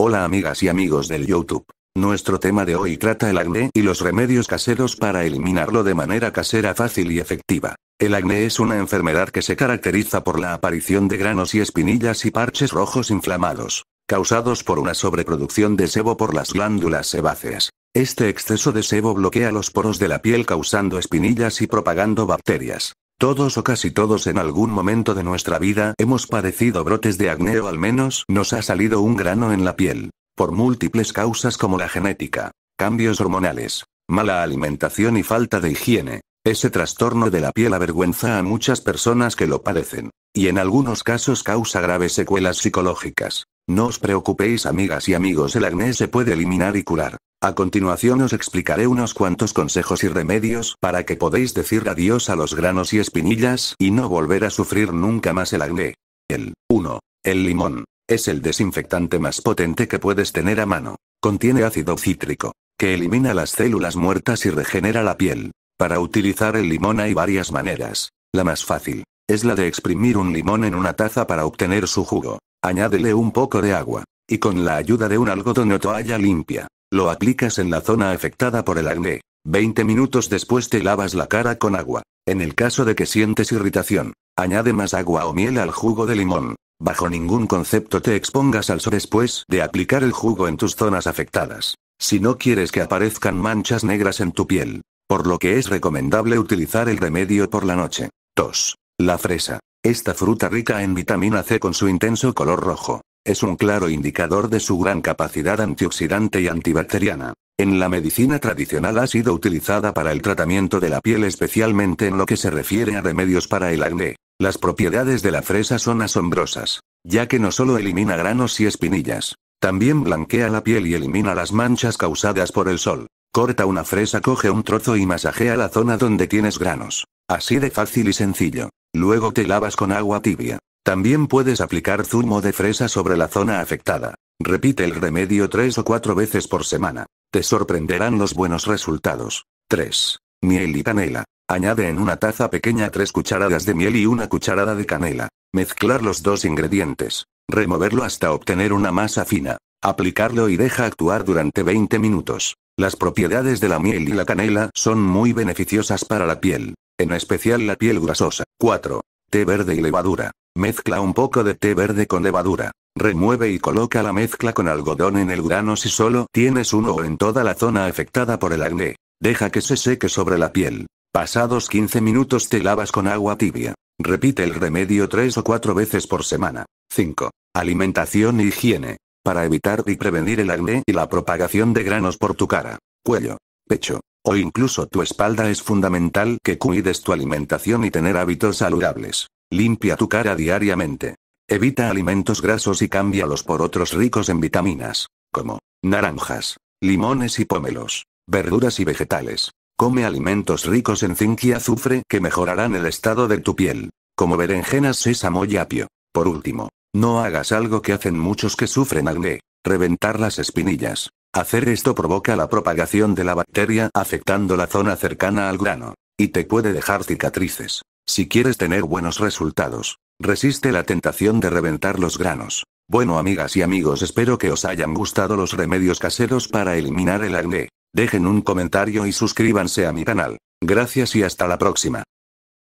Hola amigas y amigos del YouTube. Nuestro tema de hoy trata el acné y los remedios caseros para eliminarlo de manera casera fácil y efectiva. El acné es una enfermedad que se caracteriza por la aparición de granos y espinillas y parches rojos inflamados, causados por una sobreproducción de sebo por las glándulas sebáceas. Este exceso de sebo bloquea los poros de la piel causando espinillas y propagando bacterias. Todos o casi todos en algún momento de nuestra vida hemos padecido brotes de acné o al menos nos ha salido un grano en la piel. Por múltiples causas como la genética, cambios hormonales, mala alimentación y falta de higiene. Ese trastorno de la piel avergüenza a muchas personas que lo padecen. Y en algunos casos causa graves secuelas psicológicas. No os preocupéis amigas y amigos, el acné se puede eliminar y curar. A continuación os explicaré unos cuantos consejos y remedios para que podéis decir adiós a los granos y espinillas y no volver a sufrir nunca más el acné. El 1. El limón. Es el desinfectante más potente que puedes tener a mano. Contiene ácido cítrico, que elimina las células muertas y regenera la piel. Para utilizar el limón hay varias maneras. La más fácil, es la de exprimir un limón en una taza para obtener su jugo. Añádele un poco de agua, y con la ayuda de un algodón o toalla limpia, lo aplicas en la zona afectada por el acné. 20 minutos después te lavas la cara con agua. En el caso de que sientes irritación, añade más agua o miel al jugo de limón. Bajo ningún concepto te expongas al sol después de aplicar el jugo en tus zonas afectadas. Si no quieres que aparezcan manchas negras en tu piel. Por lo que es recomendable utilizar el remedio por la noche. 2. La fresa. Esta fruta rica en vitamina C con su intenso color rojo, es un claro indicador de su gran capacidad antioxidante y antibacteriana. En la medicina tradicional ha sido utilizada para el tratamiento de la piel especialmente en lo que se refiere a remedios para el acné. Las propiedades de la fresa son asombrosas, ya que no solo elimina granos y espinillas, también blanquea la piel y elimina las manchas causadas por el sol. Corta una fresa, coge un trozo y masajea la zona donde tienes granos. Así de fácil y sencillo. Luego te lavas con agua tibia. También puedes aplicar zumo de fresa sobre la zona afectada. Repite el remedio tres o cuatro veces por semana. Te sorprenderán los buenos resultados. 3. Miel y canela. Añade en una taza pequeña 3 cucharadas de miel y una cucharada de canela. Mezclar los dos ingredientes. Removerlo hasta obtener una masa fina. Aplicarlo y deja actuar durante 20 minutos. Las propiedades de la miel y la canela son muy beneficiosas para la piel. En especial la piel grasosa. 4. Té verde y levadura. Mezcla un poco de té verde con levadura. Remueve y coloca la mezcla con algodón en el grano si solo tienes uno o en toda la zona afectada por el acné. Deja que se seque sobre la piel. Pasados 15 minutos te lavas con agua tibia. Repite el remedio 3 o 4 veces por semana. 5. Alimentación y higiene. Para evitar y prevenir el acné y la propagación de granos por tu cara, cuello, pecho, o incluso tu espalda es fundamental que cuides tu alimentación y tener hábitos saludables. Limpia tu cara diariamente. Evita alimentos grasos y cámbialos por otros ricos en vitaminas, como naranjas, limones y pómelos, verduras y vegetales. Come alimentos ricos en zinc y azufre que mejorarán el estado de tu piel, como berenjenas, sésamo y apio. Por último, no hagas algo que hacen muchos que sufren acné, reventar las espinillas. Hacer esto provoca la propagación de la bacteria afectando la zona cercana al grano. Y te puede dejar cicatrices. Si quieres tener buenos resultados, resiste la tentación de reventar los granos. Bueno amigas y amigos espero que os hayan gustado los remedios caseros para eliminar el acné. Dejen un comentario y suscríbanse a mi canal. Gracias y hasta la próxima.